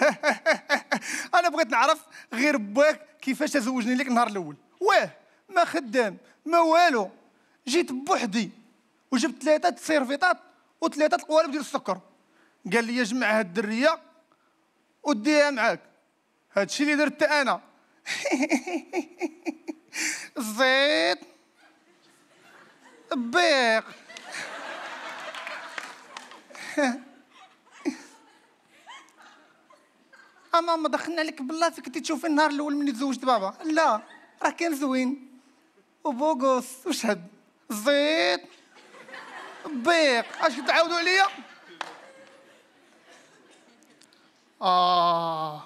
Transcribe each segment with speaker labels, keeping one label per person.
Speaker 1: انا بغيت نعرف غير باك كيفاش تزوجني لك النهار الاول واه ما خدام ما والو جيت بوحدي وجبت ثلاثه سيرفيطات وثلاثه القوالب ديال السكر قال لي جمع هاد الدريه وديها معاك هادشي اللي درت انا زيت بيق اما ما دخلنا لك بلاصه كنتي تشوف النهار الاول من تزوجت بابا لا راه كان زوين وبوغوس وشهد زيت بيق اش تعاودوا عليا اه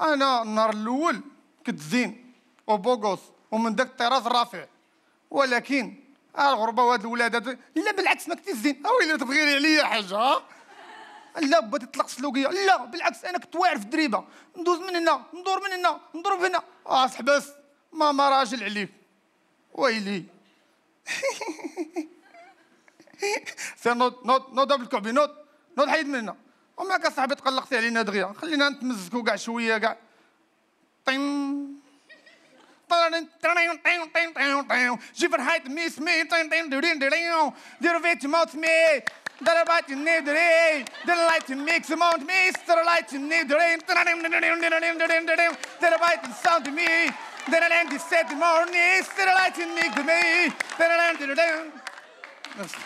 Speaker 1: انا النهار الاول كنت زين وبوغوس ومن داك الطراز الرافع ولكن آه، الغربه وهاد الولادات لا بالعكس ما كنتي زين اويلي تبغي عليا حاجه لا با تطلق سلوكيه لا بالعكس انا كنت واعر في الدريبه ندوز من هنا ندور من هنا نضرب هنا اه تحبس ماما راجل عليك ويلي سير نوض نوض نوض بالكعبي نوض نوض حيد من هنا وماك اصاحبي تقلقتي علينا دغيا خلينا نتمزكو كاع شويه كاع
Speaker 2: جيفر هايت ميس مي سمي ديروا فيت ماوت سمي That about you need the rain. That light to mix them on me. That light you need the rain. That about you sound to me. Then I land to set the morning. That light you make to me. Then I land to the down. Listen.